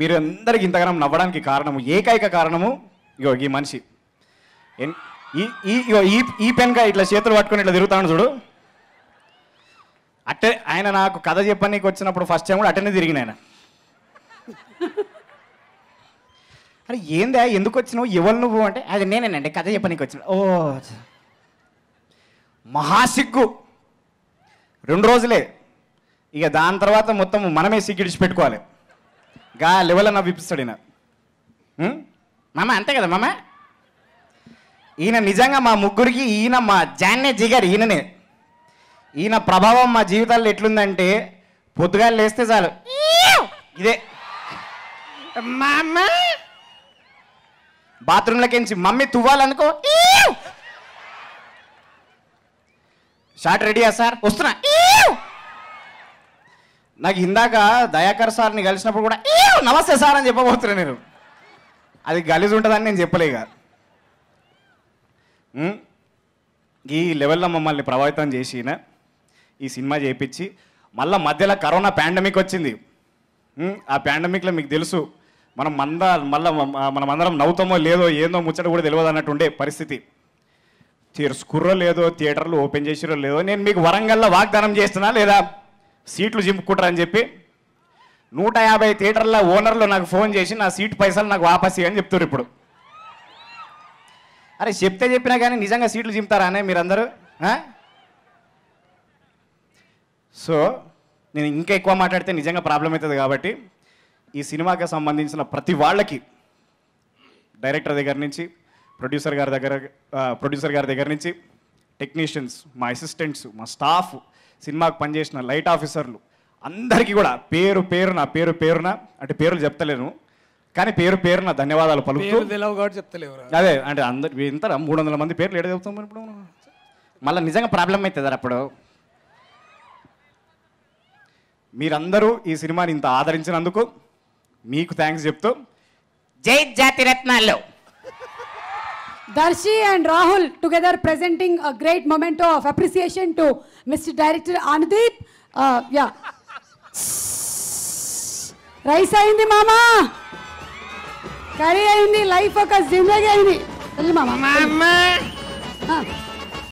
మీరు అందరికి ఇంతగానం నవ్వడానికి కారణము ఏకైక కారణము ఇగో ఈ మనిషి ఈ ఈ ఈ పెన్గా ఇట్లా చేతులు పట్టుకొని ఇట్లా తిరుగుతాను చూడు అట్టే ఆయన నాకు కథ చెప్పడానికి వచ్చినప్పుడు ఫస్ట్ టైం కూడా అట్టనే తిరిగిన ఆయన అరే ఏందా ఎందుకు వచ్చినావు ఎవరు నువ్వు అంటే అది నేనేనండి కథ చెప్పడానికి వచ్చిన ఓ మహాసిగ్గు రెండు రోజులే ఇక దాని తర్వాత మొత్తం మనమే సిగ్గిడిచి పెట్టుకోవాలి గా లెవెల్ నవ్విపిస్తాడు ఈయన మామ అంతే కదా మామ ఈయన నిజంగా మా ముగ్గురికి ఈయన మా జాన్నే జిగారు ఈయననే ఈయన ప్రభావం మా జీవితాల్లో ఎట్లుందంటే పొద్దుగా లేస్తే చాలు ఇదే బాత్రూంలోకి బాత్రూంలోకించి మమ్మీ తువ్వాలనుకో షార్ట్ రెడీయా సార్ వస్తున్నా నాకు ఇందాక దయాకర్ సార్ని కలిసినప్పుడు కూడా ఏ నమస్తే సార్ అని చెప్పబోతున్నాను నేను అది గలీజ్ ఉంటుందని నేను చెప్పలేక ఈ లెవెల్లో మమ్మల్ని ప్రభావితం చేసిన ఈ సినిమా చేయించి మళ్ళీ మధ్యలో కరోనా పాండమిక్ వచ్చింది ఆ పాండమిక్లో మీకు తెలుసు మనం మంద మళ్ళీ మనమందరం నవ్వుతామో లేదో ఏందో ముచ్చట కూడా తెలియదు అన్నట్టు ఉండే పరిస్థితి స్కూర్రో లేదో థియేటర్లు ఓపెన్ చేసిరో లేదో నేను మీకు వరంగల్లో వాగ్దానం చేస్తున్నా లేదా సీట్లు చింపుకుంటారని చెప్పి నూట యాభై థియేటర్ల ఓనర్లు నాకు ఫోన్ చేసి నా సీట్ పైసలు నాకు వాపస్ ఇవ్వని చెప్తారు ఇప్పుడు అరే చెప్తే చెప్పినా కానీ నిజంగా సీట్లు చింపుతారా అనే మీరందరూ సో నేను ఇంకా ఎక్కువ మాట్లాడితే నిజంగా ప్రాబ్లం అవుతుంది కాబట్టి ఈ సినిమాకి సంబంధించిన ప్రతి వాళ్ళకి డైరెక్టర్ దగ్గర నుంచి ప్రొడ్యూసర్ గారి దగ్గర ప్రొడ్యూసర్ గారి దగ్గర నుంచి టెక్నీషియన్స్ మా అసిస్టెంట్స్ మా స్టాఫ్ సినిమాకు పనిచేసిన లైట్ ఆఫీసర్లు అందరికీ కూడా పేరు పేరున పేరు పేరున అంటే పేర్లు చెప్తలేను కానీ పేరు పేరున ధన్యవాదాలు పలుకుతూ చెప్తలేవు అదే అంటే అందరు ఇంత మూడు వందల మంది పేర్లు ఎడ చెప్తాం ఇప్పుడు మళ్ళీ నిజంగా ప్రాబ్లం అవుతుంది అప్పుడు మీరందరూ ఈ సినిమాని ఇంత ఆదరించినందుకు మీకు థ్యాంక్స్ చెప్తూ జై జాతి రత్నాల్లో Darshi and Rahul together presenting a great moment of appreciation to Mr. Director Anadeep. Uh, yeah. Rice అయింది మామా కర్రీ అయింది లైఫ్ ఒక జిందగీ అయింది మామా